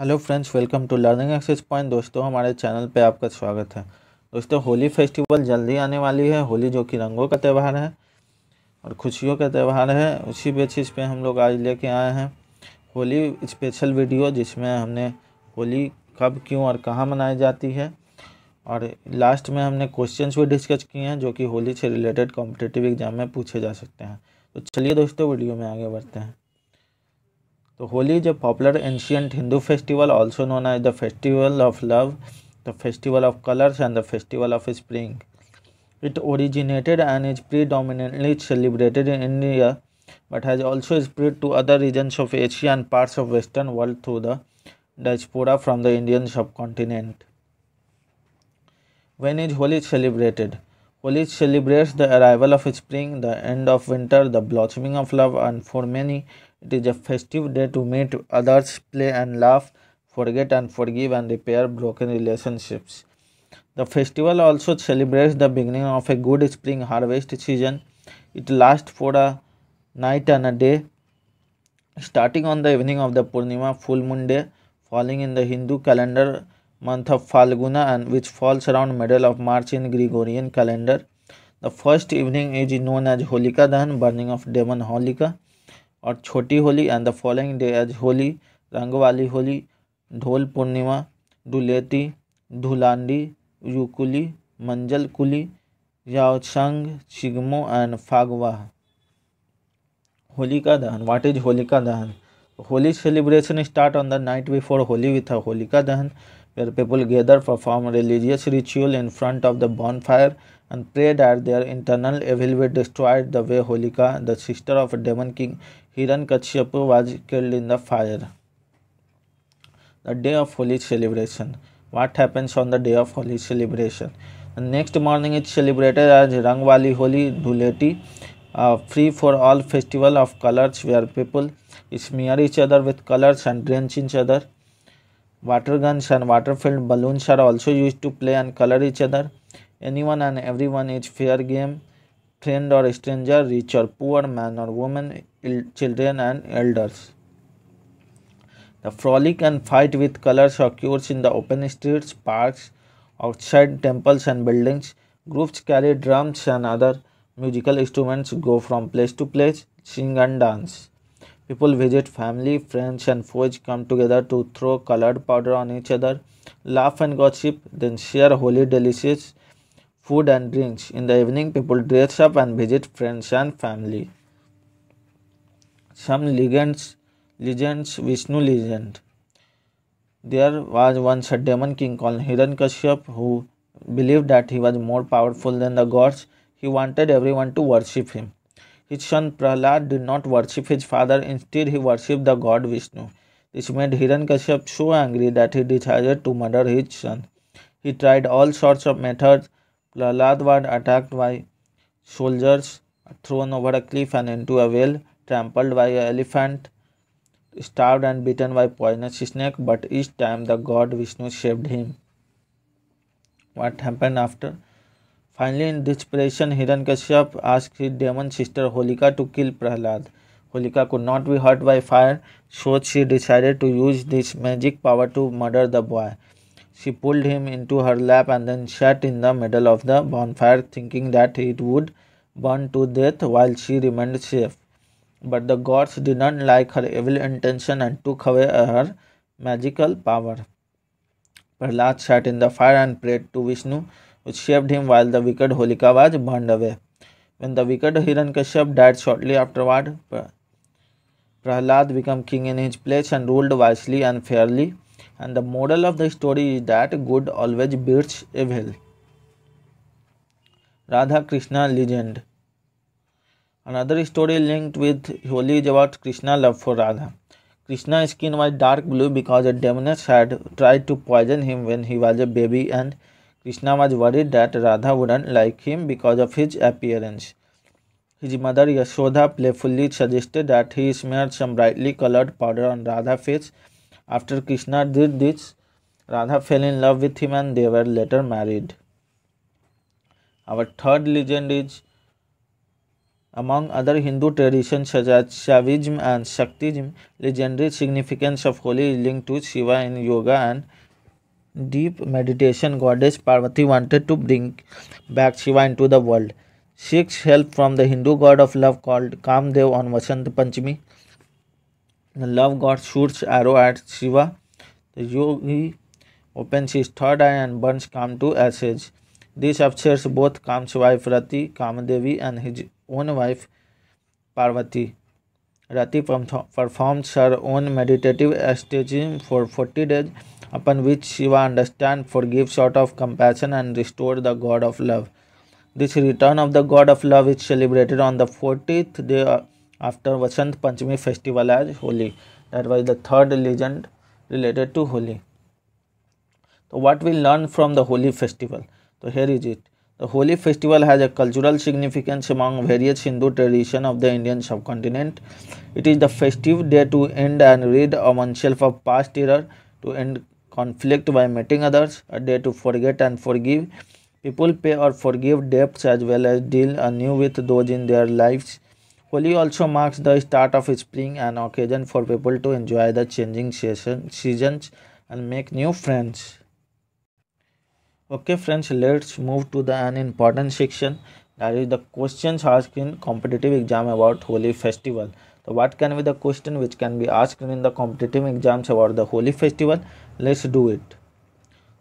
Hello friends welcome to learning access point दोस्तों हमारे channel पे आपका स्वागत है दोस्तों होली फेस्टिवल जल्दी आने वाली है होली जो कि रंगों का त्यौहार है और खुशियों का त्यौहार है उसी बेसिस पे हम लोग आज लेके आए हैं होली स्पेशल वीडियो जिसमें हमने होली कब क्यों और कहाँ मनाई जाती है और लास्ट में हमने क्वेश्चन भी डिस्कस किए हैं जो कि होली से रिलेटेड कॉम्पिटेटिव एग्जाम में पूछे जा सकते हैं तो चलिए दोस्तों वीडियो में आगे बढ़ते हैं So Holi is a popular ancient Hindu festival also known as the festival of love, the festival of colors and the festival of spring. It originated and is predominantly celebrated in India but has also spread to other regions of Asia and parts of western world through the diaspora from the Indian subcontinent. When is Holi celebrated? Holi celebrates the arrival of spring, the end of winter, the blossoming of love and for many it is a festive day to meet others, play and laugh, forget and forgive, and repair broken relationships. The festival also celebrates the beginning of a good spring harvest season. It lasts for a night and a day, starting on the evening of the Purnima full moon day, falling in the Hindu calendar month of Falguna and which falls around middle of March in Gregorian calendar. The first evening is known as Holika Dahan, burning of demon Holika. और Choti Holi and the following day as Holi Rang wali Holi Dhol Purnima Dhuleti Dhulandi Ukuli Manjal Kuli Yaosang Shigmo and Phagwah Holika Dahan what is Holika Dahan Holi celebration start on the night before Holi with a Holika Dahan where people gather perform religious ritual in front of the bonfire and pray dire their internal evil will the way Holika the sister of demon king Hiranyakashipu was killed in the fire. The day of holy celebration. What happens on the day of holy celebration? The next morning is celebrated as Rangwali Holi Dhuleti, uh, free for all festival of colors where people smear each other with colors and drench each other. Water guns and water-filled balloons are also used to play and color each other. Anyone and everyone is fair game. friend or stranger, rich or poor, man or woman, children and elders. The frolic and fight with colors occurs in the open streets, parks, outside temples and buildings. Groups carry drums and other musical instruments, go from place to place, sing and dance. People visit family, friends, and foes come together to throw colored powder on each other, laugh and gossip, then share holy delicacies food and drinks. In the evening, people dress up and visit friends and family. Some legends, legends, Vishnu legend. There was once a demon king called Hiranyakashyap who believed that he was more powerful than the gods. He wanted everyone to worship him. His son Prahlad did not worship his father, instead, he worshipped the god Vishnu. This made Hiranyakashyap so angry that he decided to murder his son. He tried all sorts of methods Prahlad was attacked by soldiers, thrown over a cliff and into a well, trampled by an elephant, starved and bitten by poisonous snake, but each time the god Vishnu saved him. What happened after? Finally, in desperation, Hiranyakashyap asked his demon sister Holika to kill Prahlad. Holika could not be hurt by fire, so she decided to use this magic power to murder the boy. She pulled him into her lap and then sat in the middle of the bonfire, thinking that it would burn to death while she remained safe. But the gods did not like her evil intention and took away her magical power. Prahlad sat in the fire and prayed to Vishnu, who saved him while the wicked Holika was burned away. When the wicked Hiranyakashyap died shortly afterward, Prahlad became king in his place and ruled wisely and fairly and the moral of the story is that good always beats evil. Radha Krishna legend. Another story linked with Holi is about Krishna love for Radha. Krishna's skin was dark blue because a demoness had tried to poison him when he was a baby and Krishna was worried that Radha wouldn't like him because of his appearance. His mother Yashoda playfully suggested that he smeared some brightly colored powder on Radha's face after Krishna did this, Radha fell in love with him and they were later married. Our third legend is among other Hindu traditions such as Shaivism and Shaktism, legendary significance of holy is linked to Shiva in yoga and deep meditation. Goddess Parvati wanted to bring back Shiva into the world. Seeks help from the Hindu god of love called Kamdev on Vasant Panchami. The love god shoots arrow at Shiva. The yogi opens his third eye and burns Kam to ashes. This upsets both Kam's wife Rati, Kamadevi and his own wife Parvati. Rati performs her own meditative asceticism for 40 days, upon which Shiva understands, forgives out of compassion, and restores the god of love. This return of the god of love is celebrated on the 40th day after Vasant Panchami festival as Holi. That was the third legend related to Holi. So what we learn from the Holi festival? So here is it. The Holi festival has a cultural significance among various Hindu tradition of the Indian subcontinent. It is the festive day to end and rid oneself of past error, to end conflict by meeting others, a day to forget and forgive. People pay or forgive debts as well as deal anew with those in their lives Holi also marks the start of spring, an occasion for people to enjoy the changing seasons and make new friends. Okay friends, let's move to the an important section that is the questions asked in competitive exam about Holi festival. So what can be the question which can be asked in the competitive exams about the Holi festival? Let's do it.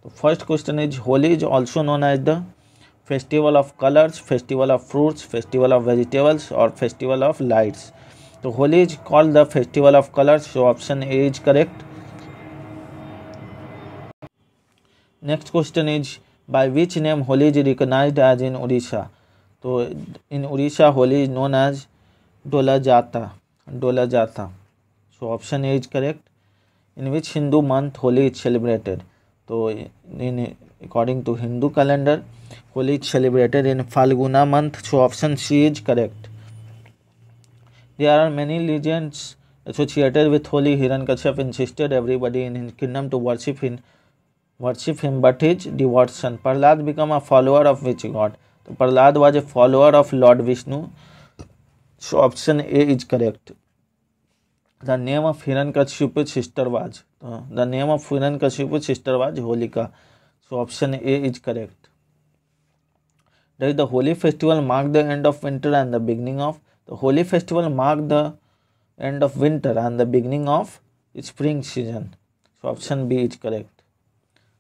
The first question is Holi is also known as the festival of colours festival of fruits festival of vegetables और festival of lights तो Holi is called the festival of colours so option A is correct next question is by which name Holi is recognise as in Orissa तो in Orissa Holi is known as Dola Jatra Dola Jatra so option A is correct in which Hindu month Holi is celebrated तो in according to Hindu calendar colleagues celebrated in Falguna month. So option C is correct. There are many legends associated with holy Hiranyakashipu insisted everybody in his kingdom to worship him, worship him, but his devout son Prahlad became a follower of which god? So Prahlad was a follower of Lord Vishnu. So option A is correct. The name of Hiranyakashipu's sister was. Uh, the name of Hiranyakashipu's sister was Holika. So option A is correct. That is the holy festival marked the end of winter and the beginning of the holy festival marked the end of winter and the beginning of spring season. So option B is correct.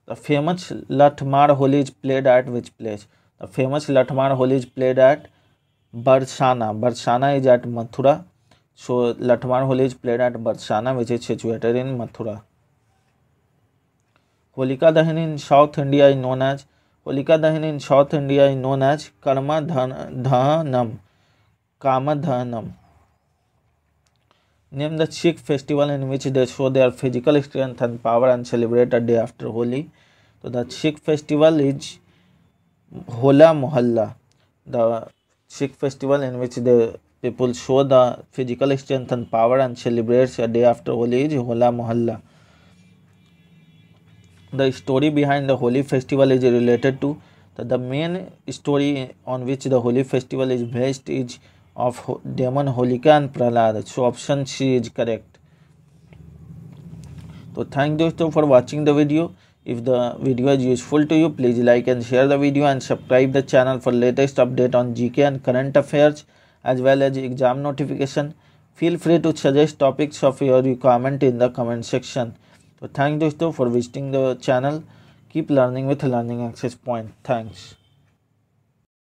The famous Lathmar Holi is played at which place? The famous Lathmar Holi is played at Barsana. Barsana is at Mathura. So Lathmar Holi is played at Barsana, which is situated in Mathura. Holika Dahan in South India is known as Holika Dahan in South India is known as कर्मा धन धनम Kamadahanam name the Sikh festival in which they show their physical strength and power and celebrate a day after Holi तो the Sikh festival is Hola Mohalla the Sikh festival in which the people show the physical strength and power and celebrates a day after Holi is Hola Mohalla the story behind the Holi festival is related to the main story on which the Holi festival is based is of demon Holika and Prahlad so option C is correct तो thank दोस्तों for watching the video if the video is useful to you please like and share the video and subscribe the channel for latest update on G K and current affairs as well as exam notification feel free to suggest topics of your you comment in the comment section So thank you, dosto for visiting the channel. Keep learning with Learning Access Point. Thanks.